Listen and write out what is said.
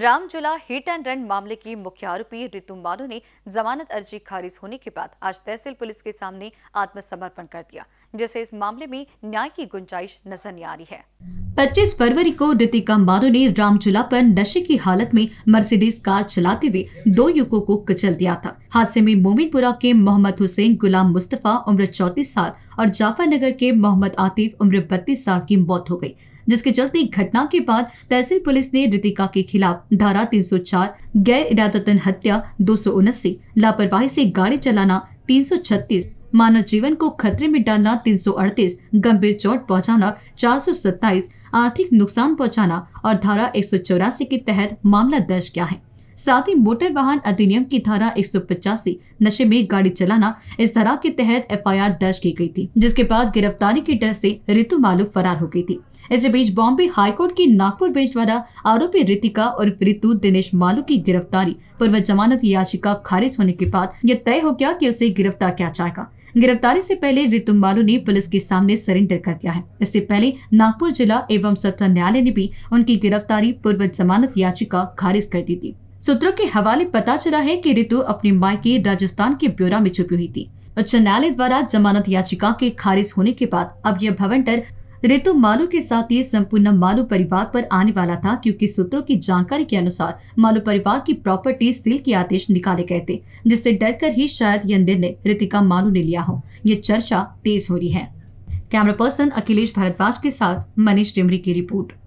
रामजुला hit and run मामले की मुख्य आरोपी रितु मानो ने जमानत अर्जी खारिज होने के बाद आज तहसील पुलिस के सामने आत्मसमर्पण कर दिया जिससे इस मामले में न्याय की गुंजाइश नजर नहीं आ रही है 25 फरवरी को रितिका मानो ने रामजुला पर नशे की हालत में मर्सिडीज कार चलाते हुए दो युवकों को कुचल दिया था हादसे में मोमिनपुरा के मोहम्मद हुसैन गुलाम मुस्तफा उम्र चौतीस साल और जाफर नगर के मोहम्मद आतिफ उम्र बत्तीस साल की मौत हो गयी जिसके चलते घटना के बाद तहसील पुलिस ने रितिका के खिलाफ धारा 304 गैर इरादतन हत्या दो लापरवाही से गाड़ी चलाना 336 मानव जीवन को खतरे में डालना 338 गंभीर चोट पहुंचाना 427 आर्थिक नुकसान पहुंचाना और धारा एक के तहत मामला दर्ज किया है साथ ही मोटर वाहन अधिनियम की धारा एक नशे में गाड़ी चलाना इस धारा के तहत एफआईआर दर्ज की गई थी जिसके बाद गिरफ्तारी के डर से रितु मालू फरार हो गई थी इसी बीच बॉम्बे हाईकोर्ट की नागपुर बेंच द्वारा आरोपी रितिका और ऋतु दिनेश मालू की गिरफ्तारी पूर्व जमानत याचिका खारिज होने के बाद यह तय हो गया कि उसे गिरफ्तार किया जाएगा गिरफ्तारी से पहले रितु मालू ने पुलिस के सामने सरेंडर कर दिया है इससे पहले नागपुर जिला एवं सत्र न्यायालय ने भी उनकी गिरफ्तारी पूर्व जमानत याचिका खारिज कर दी थी सूत्रों के हवाले पता चला है कि रितु माई मायके राजस्थान के ब्योरा में छुपी हुई थी उच्च न्यायालय द्वारा जमानत याचिका के खारिज होने के बाद अब यह भवंटर रितु मालू के साथ ये संपूर्ण मालू परिवार पर आने वाला था क्योंकि सूत्रों की जानकारी के अनुसार मालू परिवार की प्रॉपर्टी सील के आदेश निकाले गए थे जिससे डरकर ही शायद यह निर्णय रितिका मालू ने लिया हो ये चर्चा तेज हो रही है कैमरा पर्सन अखिलेश भारद्वाज के साथ मनीष टिमरी की रिपोर्ट